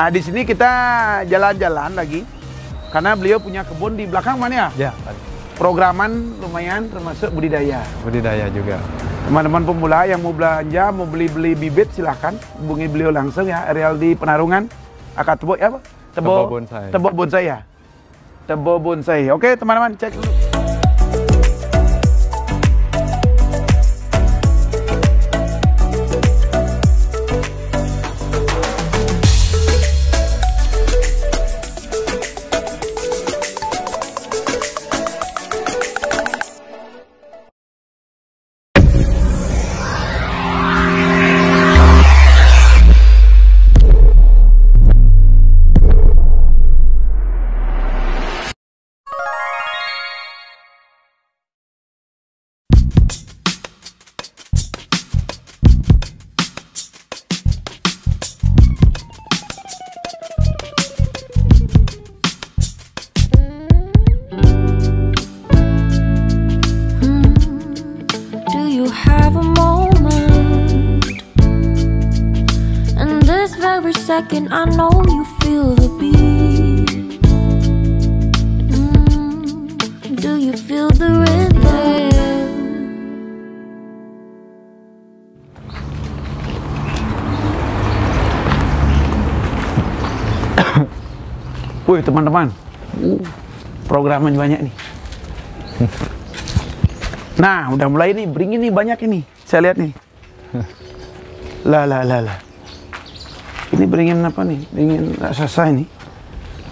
Nah, di sini kita jalan-jalan lagi karena beliau punya kebun di belakang mana ya? Ya. Programan lumayan termasuk budidaya. Budidaya juga. Teman-teman pemula yang mau belanja, mau beli-beli bibit silahkan hubungi beliau langsung ya Real di Penarungan. tebo ya, apa? Tebo, tebo bonsai. Tebo bonsai ya. Tebo bonsai. Oke, teman-teman cek dulu. every second. I know you feel the beat. Mm, do you feel the rhythm? Wih teman-teman, uh, programnya banyak nih. Nah, udah mulai nih, beringin nih banyak ini. Saya lihat nih. Lah lah lah lah. Ini beringin apa nih? Beringin raksasa ini.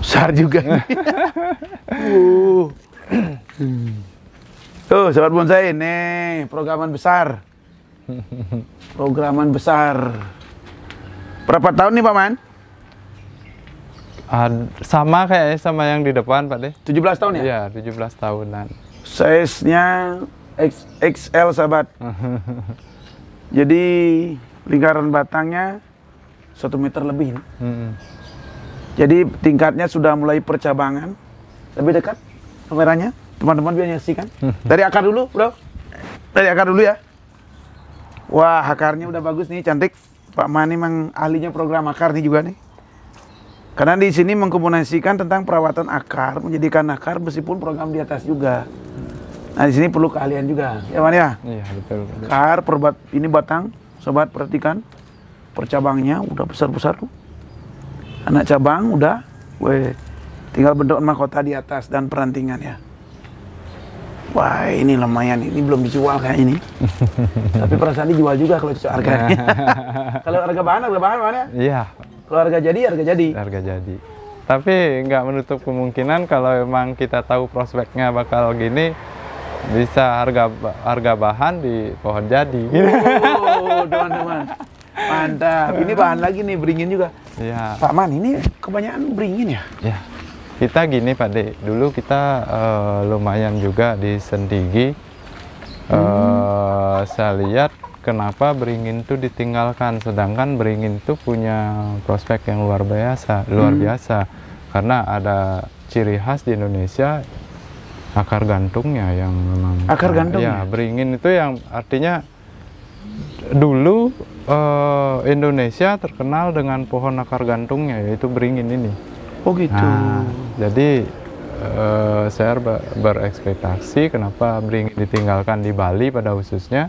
Besar juga. uh. Tuh, Sobat bonsai, ini programan besar. Programan besar. Berapa tahun nih, paman? Man? Uh, sama kayak sama yang di depan, Pak Deh. 17 tahun ya? Iya, 17 tahunan. Size-nya XL, sahabat. Jadi, lingkaran batangnya satu meter lebih. Hmm. Jadi tingkatnya sudah mulai percabangan. Lebih dekat kameranya, teman-teman biar nyaksikan. Mm-hmm. Dari akar dulu, bro. Dari akar dulu ya. Wah, akarnya udah bagus nih, cantik. Pak Mani memang ahlinya program akar nih juga nih. Karena di sini mengkombinasikan tentang perawatan akar, menjadikan akar meskipun program di atas juga. Nah, di sini perlu keahlian juga. Ya, Man ya? Iya, betul. Akar, perbat, ini batang, sobat perhatikan percabangnya udah besar-besar tuh. Anak cabang udah, weh, tinggal bentuk mahkota di atas dan perantingan ya. Wah ini lumayan, ini belum dijual kayak ini. Tapi perasaan dijual juga kalau cocok harganya. kalau harga bahan, harga bahan mana? Ya? Iya. Kalau harga jadi, harga jadi. Harga jadi. Tapi nggak menutup kemungkinan kalau emang kita tahu prospeknya bakal gini, bisa harga harga bahan di pohon jadi. Oh, teman-teman. Mantap. Ini bahan lagi nih beringin juga. Ya. Pak Man, ini kebanyakan beringin ya? Ya. Kita gini Pak De, dulu kita uh, lumayan juga di Sendigi. Hmm. Eh, saya lihat kenapa beringin itu ditinggalkan, sedangkan beringin itu punya prospek yang luar biasa, luar hmm. biasa. Karena ada ciri khas di Indonesia akar gantungnya yang memang akar gantung ya iya, beringin itu yang artinya dulu uh, Indonesia terkenal dengan pohon akar gantungnya yaitu beringin ini. Oh gitu. Nah, jadi uh, saya ber berekspektasi kenapa beringin ditinggalkan di Bali pada khususnya.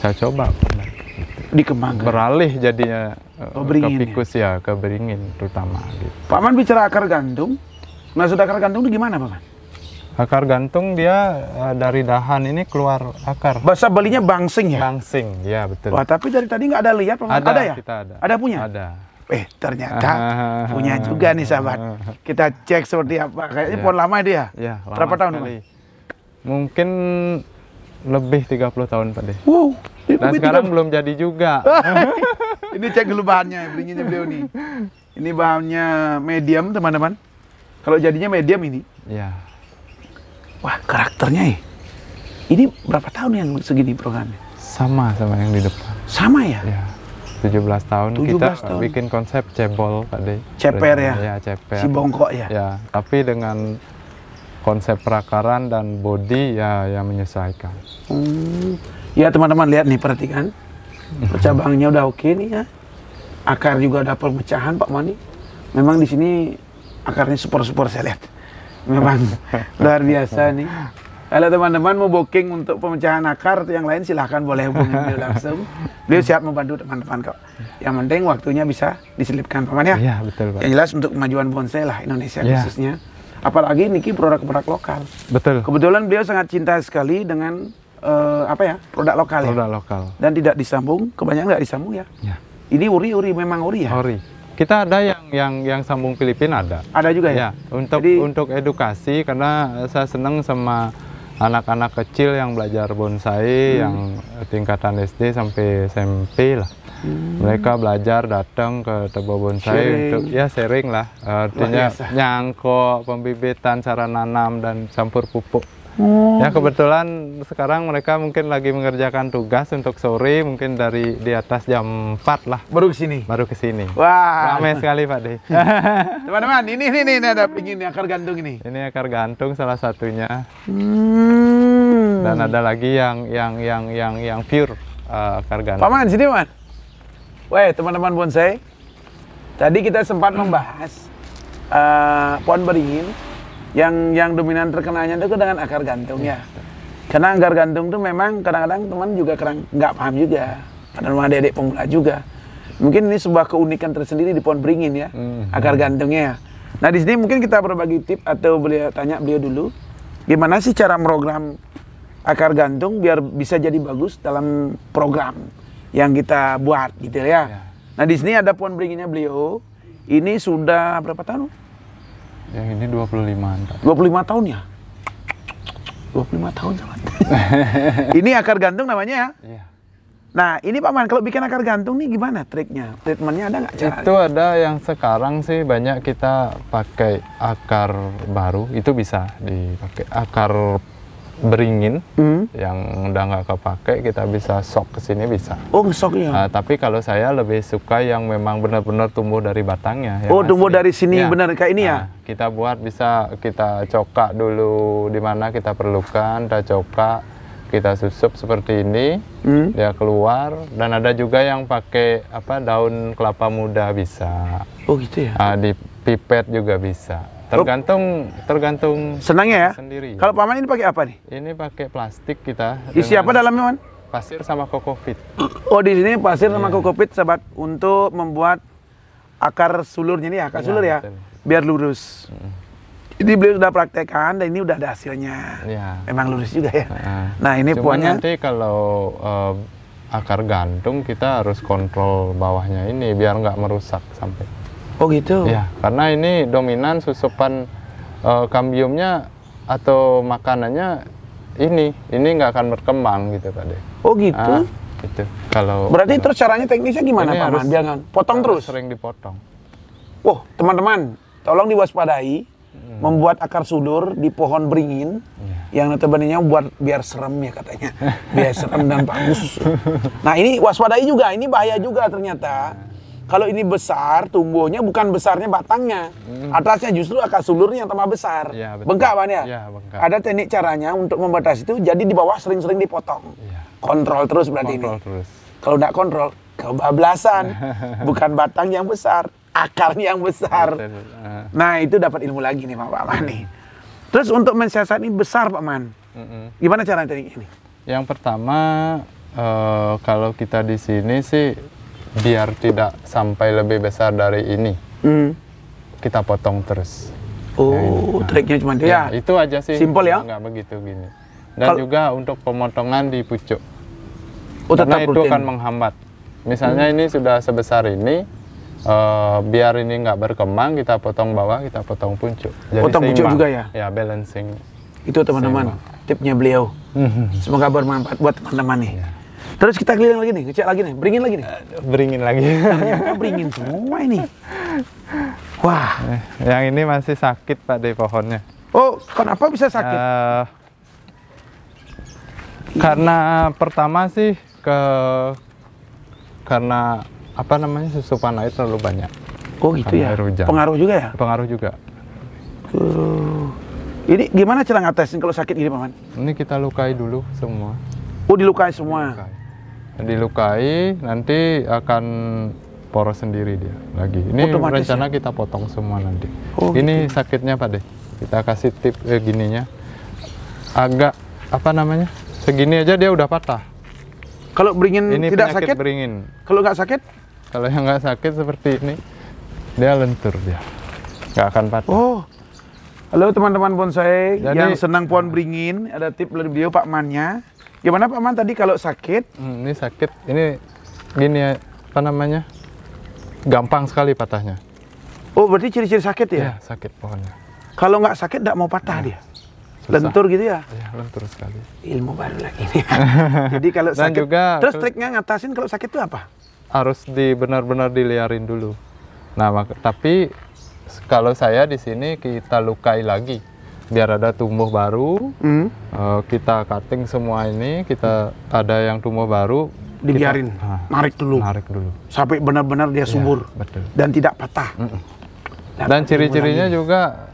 Saya coba di Beralih jadinya oh, eh, beringin, ke pikus ya? ya, ke beringin terutama. Gitu. Paman bicara akar Nah, maksud akar gantung itu gimana, Paman? Akar gantung dia uh, dari dahan ini keluar akar. Bahasa belinya bangsing ya? Bangsing, ya betul. Wah, tapi dari tadi nggak ada lihat, Ada, ada ya? Kita ada. Ada punya? Ada. Eh, ternyata ah, punya juga nih sahabat. Kita cek seperti apa. Kayaknya ya. pohon lama ya dia. Ya, lama Berapa tahun, Pak? Mungkin lebih 30 tahun, Pak De. Wow. Dan sekarang 30. belum jadi juga. ini cek dulu bahannya, belinya beliau nih. Ini bahannya medium, teman-teman. Kalau jadinya medium ini. Ya Wah, karakternya ya. Ini berapa tahun yang segini programnya? Sama sama yang di depan. Sama ya? Iya. Tujuh 17 tahun 17 kita tahun. bikin konsep cebol tadi. Ceper ya? Iya, ceper. Si bongkok ya? Ya, tapi dengan konsep perakaran dan body ya yang menyesuaikan. Hmm. Ya teman-teman lihat nih perhatikan. Cabangnya udah oke nih ya. Akar juga ada pemecahan, Pak Mani. Memang di sini akarnya super-super saya lihat memang luar biasa nih. Kalau teman-teman mau booking untuk pemecahan akar yang lain silahkan boleh hubungi beliau langsung. Beliau siap membantu teman-teman kok. Yang penting waktunya bisa diselipkan paman ya. Iya betul pak. Yang jelas untuk kemajuan bonsai lah Indonesia ya. khususnya. Apalagi niki produk-produk lokal. Betul. Kebetulan beliau sangat cinta sekali dengan uh, apa ya produk lokal. Ya? Produk ya? lokal. Dan tidak disambung, kebanyakan nggak disambung ya. Iya. Ini uri-uri memang uri ya. Uri. Kita ada yang yang yang sambung Filipina ada. Ada juga ya. ya untuk Jadi, untuk edukasi karena saya senang sama anak-anak kecil yang belajar bonsai hmm. yang tingkatan SD sampai SMP lah. Hmm. Mereka belajar datang ke tebo bonsai sharing. untuk ya sharing lah artinya nyangkok pembibitan cara nanam dan campur pupuk. Oh, ya gitu. kebetulan sekarang mereka mungkin lagi mengerjakan tugas untuk sore mungkin dari di atas jam 4 lah. Baru ke sini. Baru ke sini. Wah, ramai sekali Pak De. Teman-teman, ini, ini ini ada pingin akar gantung ini. Ini akar gantung salah satunya. Hmm. Dan ada lagi yang yang yang yang yang pure uh, akar gantung. Paman sini, man? Weh, teman-teman bonsai. Tadi kita sempat membahas uh, pohon beringin yang yang dominan terkenanya itu dengan akar gantung Ya. Karena akar gantung itu memang kadang-kadang teman juga kadang nggak paham juga. Padahal rumah adik-adik pemula juga. Mungkin ini sebuah keunikan tersendiri di pohon beringin ya, hmm. akar gantungnya ya. Nah di sini mungkin kita berbagi tip atau beliau tanya beliau dulu, gimana sih cara program akar gantung biar bisa jadi bagus dalam program yang kita buat gitu ya. ya. Nah di sini ada pohon beringinnya beliau, ini sudah berapa tahun? Yang ini 25 25 tahun ya? 25 tahun jalan ini akar gantung namanya ya? Iya. Nah, ini Pak Man, kalau bikin akar gantung nih gimana triknya? Treatmentnya ada nggak cara? Itu ada yang sekarang sih banyak kita pakai akar baru, itu bisa dipakai. Akar beringin hmm. yang udah nggak kepake kita bisa sok ke sini bisa. Oh, ya Uh, tapi kalau saya lebih suka yang memang benar-benar tumbuh dari batangnya. Ya oh, kan? tumbuh dari sini ya. benar kayak ini uh, ya. Nah, kita buat bisa kita coka dulu di mana kita perlukan, kita coka kita susup seperti ini, hmm. dia keluar dan ada juga yang pakai apa daun kelapa muda bisa. Oh, gitu ya. Uh, di pipet juga bisa. Tergantung tergantung senangnya ya. Sendiri. Kalau paman ini pakai apa nih? Ini pakai plastik kita. Isi apa dalamnya, Man? Pasir sama kokopit. Oh, di sini pasir yeah. sama kokopit iya. sahabat untuk membuat akar sulurnya ini ya, akar nah, sulur ya. Betul. Biar lurus. Mm. Ini beliau sudah praktekkan dan ini udah ada hasilnya. Ya. Emang lurus juga ya. Nah, nah ini Cuman nanti kalau uh, akar gantung kita harus kontrol bawahnya ini biar nggak merusak sampai. Oh gitu. Ya, karena ini dominan susupan uh, kambiumnya atau makanannya ini, ini nggak akan berkembang gitu Pak De. Oh gitu. Nah, gitu. Kalau Berarti kalau, terus caranya teknisnya gimana Pak Man? Jangan potong terus. Sering dipotong. Wah, teman-teman, tolong diwaspadai hmm. membuat akar sudur di pohon beringin iya. yang yang notabene buat biar serem ya katanya. biar serem dan bagus. Nah, ini waspadai juga, ini bahaya juga ternyata. Iya. Kalau ini besar, tumbuhnya bukan besarnya batangnya. Hmm. Atasnya justru akar sulurnya yang tambah besar. Iya, ya, Bengkak, Pak ya? bengkak. Ada teknik caranya untuk membatasi itu, jadi di bawah sering-sering dipotong. Ya. Kontrol terus berarti kontrol ini. Terus. Kalau tidak kontrol, kebablasan. bukan batang yang besar, akarnya yang besar. Ah. Nah, itu dapat ilmu lagi nih, Pak Man. Nih. Terus untuk mensiasat ini besar, Pak Man. Gimana cara teknik ini? Yang pertama, uh, kalau kita di sini sih biar tidak sampai lebih besar dari ini mm. kita potong terus oh nah, triknya cuma itu ya, ya itu aja sih simpel ya nggak begitu gini dan Kal juga untuk pemotongan di pucuk oh, karena itu rutin. akan menghambat misalnya mm. ini sudah sebesar ini uh, biar ini nggak berkembang kita potong bawah kita potong puncuk jadi potong pucuk juga ya ya balancing itu teman-teman tipnya beliau semoga bermanfaat buat teman-teman nih ya. Terus kita keliling lagi nih, ngecek lagi nih, beringin lagi nih. Beringin lagi. Ternyata kan beringin semua ini. Wah. Yang ini masih sakit Pak di pohonnya. Oh, kenapa bisa sakit? Uh, karena pertama sih ke karena apa namanya susupan air terlalu banyak. Oh gitu ya. Hujan. Pengaruh juga ya? Pengaruh juga. Uh, ini gimana cara ngatasin kalau sakit gini paman? Ini kita lukai dulu semua. Oh dilukai semua. Dilukai. dilukai nanti akan poros sendiri dia lagi. Ini Otomatis rencana ya? kita potong semua nanti. Oh, gitu. ini gitu. sakitnya Pak deh. Kita kasih tip eh, gininya. Agak apa namanya? Segini aja dia udah patah. Kalau beringin ini tidak sakit? beringin. Kalau nggak sakit? Kalau yang nggak sakit seperti ini, dia lentur dia. Nggak akan patah. Oh. Halo teman-teman bonsai Jadi, yang senang pohon beringin, ada tip dari beliau Pak Mannya. Gimana Pak Man tadi kalau sakit? Hmm, ini sakit, ini gini ya, apa namanya? Gampang sekali patahnya. Oh, berarti ciri-ciri sakit ya? Iya, sakit pohonnya. Kalau nggak sakit, nggak mau patah nah, dia? Susah. Lentur gitu ya? Iya, lentur sekali. Ilmu baru lagi ini. Jadi kalau Dan sakit, juga, terus triknya ngatasin kalau sakit itu apa? Harus di benar-benar diliarin dulu. Nah, tapi kalau saya di sini kita lukai lagi biar ada tumbuh baru hmm. uh, kita cutting semua ini kita hmm. ada yang tumbuh baru dibiarin kita, ah, narik dulu narik dulu sampai benar-benar dia iya, subur ya, betul. dan tidak patah hmm. dan, dan ciri-cirinya juga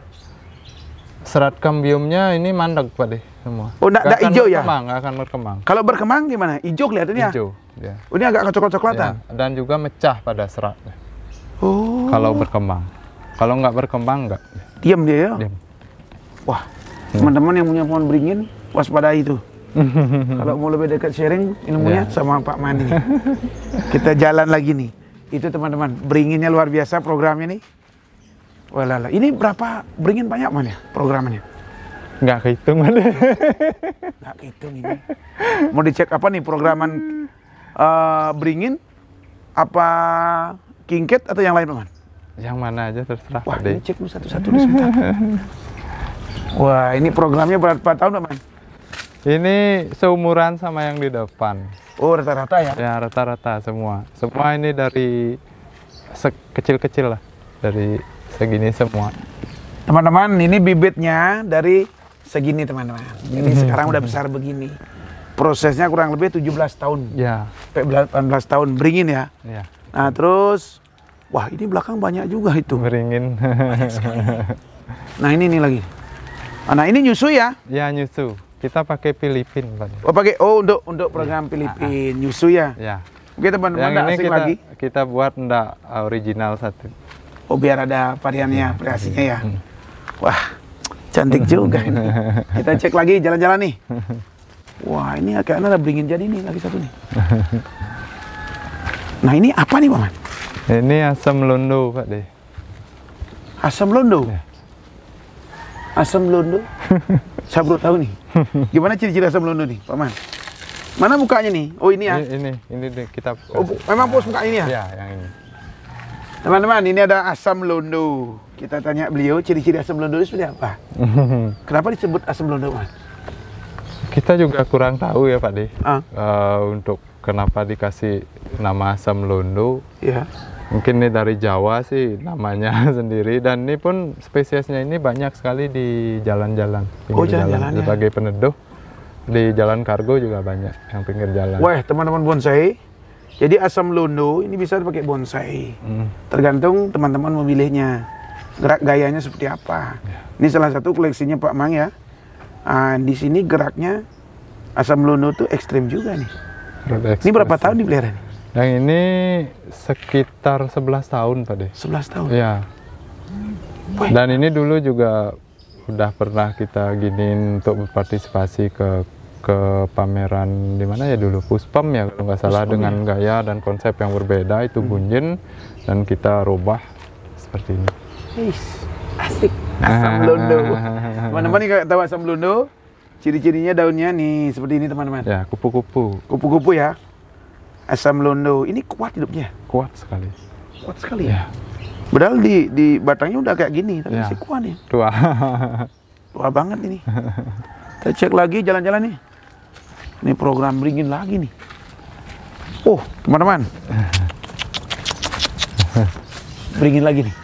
serat kambiumnya ini mandek pak deh semua oh enggak, enggak hijau ya nggak akan berkembang kalau berkembang gimana hijau kelihatannya ya? hijau ya. ini agak coklat-coklatan ya, dan juga mecah pada serat oh kalau berkembang kalau nggak berkembang nggak diam dia ya diam. Wah, teman-teman yang punya pohon beringin, waspada itu. Kalau mau lebih dekat sharing ilmunya yeah. sama Pak Mani. Kita jalan lagi nih. Itu teman-teman, beringinnya luar biasa programnya nih. Walala. Ini berapa beringin banyak mana ya, programnya? Nggak kehitung mana. Nggak kehitung ini. Mau dicek apa nih programan uh, beringin? Apa kingket atau yang lain teman? Yang mana aja terserah. Wah, ini cek dulu satu-satu sebentar. Wah, ini programnya berapa 4 tahun, Pak. Ini seumuran sama yang di depan. Oh, rata-rata ya? Ya, rata-rata semua. Semua ini dari kecil-kecil lah. Dari segini semua. Teman-teman, ini bibitnya dari segini, teman-teman. mm hmm. sekarang udah besar begini. Prosesnya kurang lebih 17 tahun. Ya. Sampai 18 tahun. Beringin ya? Ya. Nah, terus... Wah, ini belakang banyak juga itu. Beringin. Nah, ini nih lagi. Nah ini nyusu ya? Ya nyusu. Kita pakai Filipin, Pak. Oh pakai oh untuk untuk program ya. Filipin ah, nyusu ya? Ya. Oke teman-teman, yang ini kita, lagi. kita buat ndak original satu. Oh biar ada variannya, ya, variasinya ya. Hmm. Wah cantik juga ini. Kita cek lagi jalan-jalan nih. Wah ini agak ada beringin jadi nih lagi satu nih. Nah ini apa nih Paman? Ini asam londo Pak deh. Asam londo? Ya. Asam londo? Saya baru tahu nih. Gimana ciri-ciri asam londo nih, Paman? Mana mukanya nih? Oh ini ya? Ini, ini, ini kita... Oh, memang pos muka ini ya? Iya, yang ini. Teman-teman, ini ada asam londo. Kita tanya beliau, ciri-ciri asam londo itu sudah apa? Kenapa disebut asam londo, Pak? Kita juga kurang tahu ya, Pak De. Uh. Uh, ah. eh, untuk kenapa dikasih nama asam londo. Iya mungkin ini dari Jawa sih namanya sendiri dan ini pun spesiesnya ini banyak sekali di jalan-jalan oh jalan-jalan ya? sebagai peneduh di jalan kargo juga banyak yang pinggir jalan wah teman-teman bonsai jadi asam lundu ini bisa dipakai bonsai hmm. tergantung teman-teman memilihnya gerak gayanya seperti apa ya. ini salah satu koleksinya Pak Mang ya nah, di sini geraknya asam lundu tuh ekstrim juga nih ini berapa tahun dipelihara nih yang ini sekitar 11 tahun Pak De. 11 tahun? Iya. Dan ini dulu juga udah pernah kita giniin untuk berpartisipasi ke ke pameran di mana ya dulu Puspam ya kalau nggak salah Puspam, dengan ya. gaya dan konsep yang berbeda itu hmm. Bunjin dan kita rubah seperti ini. Eish, asik asam blondo. Ah. Teman-teman nih tahu asam blondo? Ciri-cirinya daunnya nih seperti ini teman-teman. Ya kupu-kupu. Kupu-kupu ya asam londo ini kuat hidupnya kuat sekali kuat sekali ya, ya? padahal di di batangnya udah kayak gini tapi ya. masih kuat ya tua tua banget ini kita cek lagi jalan-jalan nih ini program beringin lagi nih oh teman-teman beringin lagi nih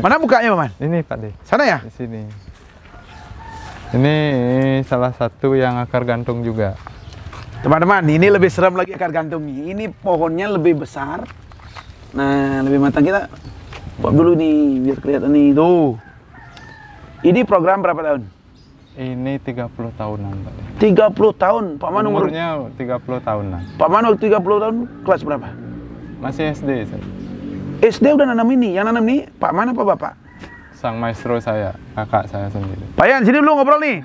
mana bukanya paman ini pak de sana ya di sini ini salah satu yang akar gantung juga Teman-teman, ini lebih serem lagi akar gantungnya. Ini pohonnya lebih besar. Nah, lebih matang kita buat dulu nih biar kelihatan nih. Tuh. Ini program berapa tahun? Ini 30 tahunan, Pak. 30 tahun, Pak Manu umurnya 30 tahunan. Pak Manu 30 tahun kelas berapa? Masih SD, saya. SD udah nanam ini. Yang nanam ini Pak Manu Pak Bapak? sang maestro saya, kakak saya sendiri. Pak sini dulu ngobrol nih.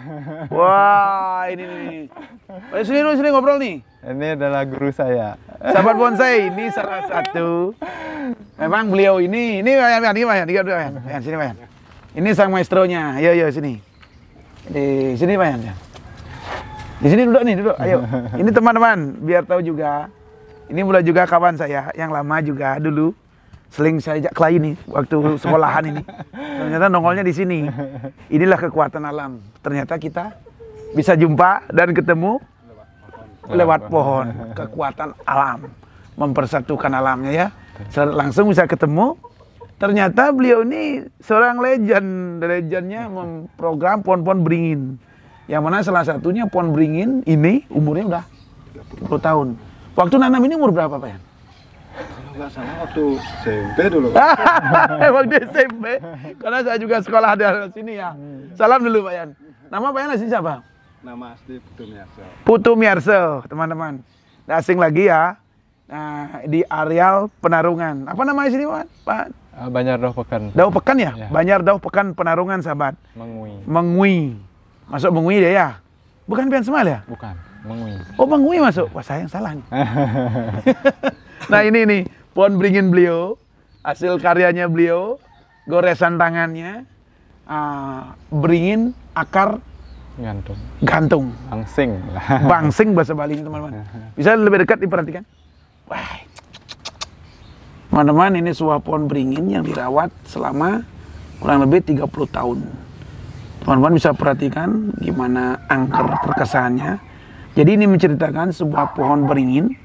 Wah, ini nih. Pak sini dulu, sini ngobrol nih. Ini adalah guru saya. Sahabat bonsai, ini salah satu. Memang beliau ini, ini Pak Yan, ini Pak Yan, ini Pak Yan, sini Pak Yan. Ini sang maestronya, ayo, iya, iya, ayo, sini. Di sini Pak Yan. Ya. Di sini duduk nih, duduk, ayo. Ini teman-teman, biar tahu juga. Ini mulai juga kawan saya, yang lama juga dulu Seling saya ajak kelahi nih waktu sekolahan ini. Ternyata nongolnya di sini. Inilah kekuatan alam. Ternyata kita bisa jumpa dan ketemu lewat pohon. Kekuatan alam. Mempersatukan alamnya ya. Langsung bisa ketemu. Ternyata beliau ini seorang legend. Legendnya memprogram pohon-pohon beringin. Yang mana salah satunya pohon beringin ini umurnya udah 10 tahun. Waktu nanam ini umur berapa Pak Yan? nggak waktu SMP dulu. Emang di SMP. Karena saya juga sekolah di sini ya. Hmm. Salam dulu Pak Yan. Nama Pak Yan asli siapa? Nama asli Putu Miarso. Putu Miarso, teman-teman. Nggak asing lagi ya. Nah, di areal Penarungan. Apa namanya sini Pak? Pak? Ah, Banyar Dauh Pekan. Dauh Pekan ya? ya? Banyar Dauh Pekan Penarungan, sahabat. Mengui. Mengui. Masuk Mengui dia ya? Bukan Pian Semal ya? Bukan. Mengui. Oh, Mengui masuk. Wah, sayang salah. nah, ini nih pohon beringin beliau, hasil karyanya beliau, goresan tangannya, uh, beringin, akar, gantung, gantung, bangsing, bangsing bahasa Bali ini teman-teman. Bisa lebih dekat diperhatikan. Wah, teman-teman ini sebuah pohon beringin yang dirawat selama kurang lebih 30 tahun. Teman-teman bisa perhatikan gimana angker terkesannya. Jadi ini menceritakan sebuah pohon beringin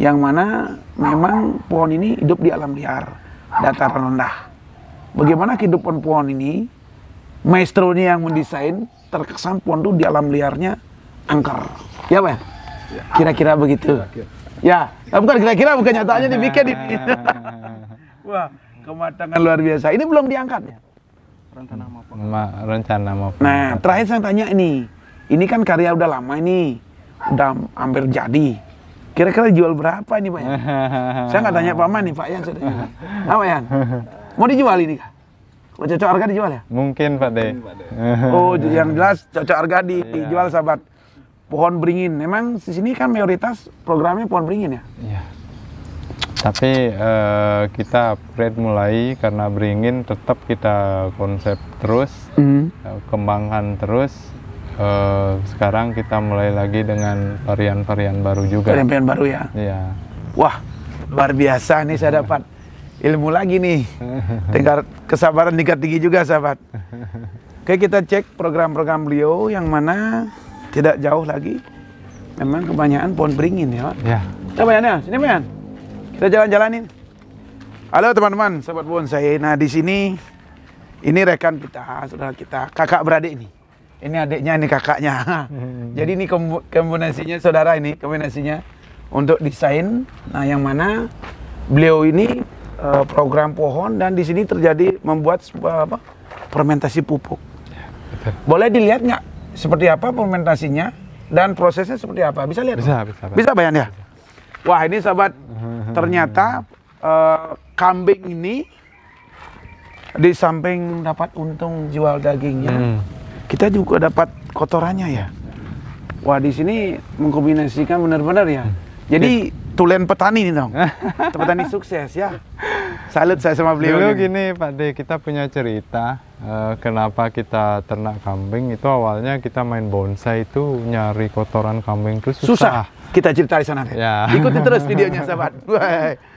yang mana memang pohon ini hidup di alam liar, dataran rendah. Bagaimana kehidupan pohon ini? Maestro ini yang mendesain, terkesan pohon itu di alam liarnya angker. Ya, Pak? Ya. Kira-kira begitu. Ya, nah, bukan kira-kira, bukan nyataannya dibikin. Wah, kematangan luar biasa. Ini belum diangkat ya? Rencana maupun. Ma, rencana maupun. Nah, terakhir saya tanya ini. Ini kan karya udah lama ini. Udah hampir jadi Kira-kira jual berapa ini Pak Yan? saya nggak tanya Pak Man nih Pak Yan. Saya tanya. Nah, Pak Yan, mau dijual ini kah? Oh, cocok harga dijual ya? Mungkin Pak De. Oh, yang jelas cocok harga di, yeah. dijual sahabat. Pohon beringin. Memang di sini kan mayoritas programnya pohon beringin ya? Iya. Yeah. Tapi uh, kita upgrade mulai karena beringin tetap kita konsep terus, mm. kembangkan terus Eh, sekarang kita mulai lagi dengan varian-varian baru juga. Varian-varian baru ya? Iya. Wah, luar biasa nih saya dapat ilmu lagi nih. Tingkat kesabaran tingkat tinggi juga sahabat. Oke kita cek program-program beliau yang mana tidak jauh lagi. Memang kebanyakan pohon beringin ya Pak. Ya. Coba ya, sini Mayan. Kita jalan-jalanin. Halo teman-teman, sahabat bonsai. Nah di sini ini rekan kita, saudara kita, kakak beradik nih ini adiknya, ini kakaknya. Hmm. Jadi ini kombinasinya saudara ini, kombinasinya untuk desain. Nah, yang mana beliau ini uh, program pohon dan di sini terjadi membuat sebuah apa, fermentasi pupuk. Ya, Boleh dilihat nggak seperti apa fermentasinya dan prosesnya seperti apa? Bisa lihat? Bisa, bisa. Bisa, ya? bisa ya. Wah, ini sahabat ternyata uh, kambing ini di samping dapat untung jual dagingnya. Hmm kita juga dapat kotorannya ya. Wah di sini mengkombinasikan benar-benar ya. Jadi iya. tulen petani nih dong, petani sukses ya. Salut saya sama beliau. Dulu gini Pak De, kita punya cerita uh, kenapa kita ternak kambing itu awalnya kita main bonsai itu nyari kotoran kambing itu susah. susah. Kita cerita di sana deh. Ya. Ikuti terus videonya sahabat.